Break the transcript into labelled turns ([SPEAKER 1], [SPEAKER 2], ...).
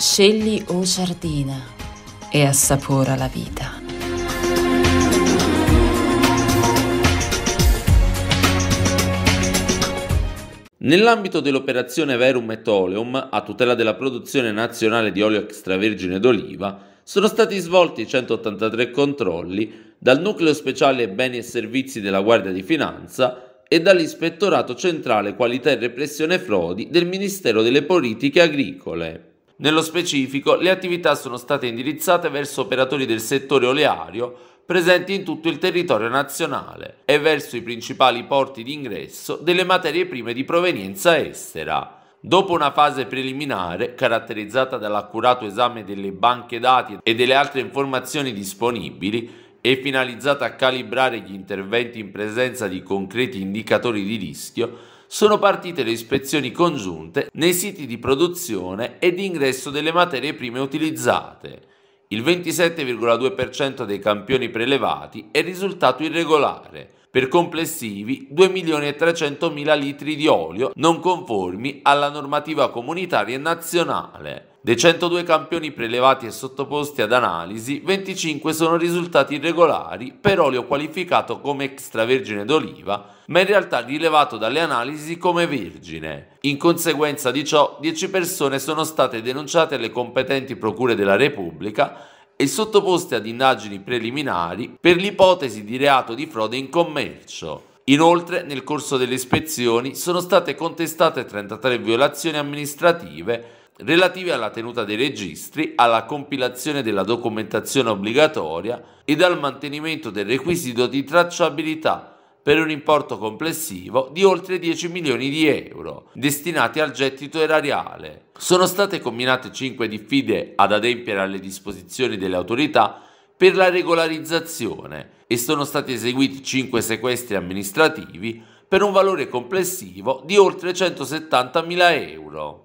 [SPEAKER 1] Scegli o sardina e assapora la vita. Nell'ambito dell'operazione Verum et Oleum, a tutela della produzione nazionale di olio extravergine d'oliva, sono stati svolti 183 controlli dal Nucleo Speciale Beni e Servizi della Guardia di Finanza e dall'Ispettorato Centrale Qualità e Repressione Frodi del Ministero delle Politiche Agricole. Nello specifico, le attività sono state indirizzate verso operatori del settore oleario presenti in tutto il territorio nazionale e verso i principali porti di ingresso delle materie prime di provenienza estera. Dopo una fase preliminare, caratterizzata dall'accurato esame delle banche dati e delle altre informazioni disponibili, e finalizzata a calibrare gli interventi in presenza di concreti indicatori di rischio, sono partite le ispezioni congiunte nei siti di produzione e di ingresso delle materie prime utilizzate. Il 27,2% dei campioni prelevati è risultato irregolare, per complessivi 2.300.000 litri di olio non conformi alla normativa comunitaria e nazionale. Dei 102 campioni prelevati e sottoposti ad analisi, 25 sono risultati irregolari per olio qualificato come extravergine d'oliva, ma in realtà rilevato dalle analisi come vergine. In conseguenza di ciò, 10 persone sono state denunciate alle competenti procure della Repubblica e sottoposte ad indagini preliminari per l'ipotesi di reato di frode in commercio. Inoltre, nel corso delle ispezioni sono state contestate 33 violazioni amministrative relativi alla tenuta dei registri, alla compilazione della documentazione obbligatoria ed al mantenimento del requisito di tracciabilità per un importo complessivo di oltre 10 milioni di euro destinati al gettito erariale. Sono state combinate 5 diffide ad adempiere alle disposizioni delle autorità per la regolarizzazione e sono stati eseguiti 5 sequestri amministrativi per un valore complessivo di oltre 170 mila euro.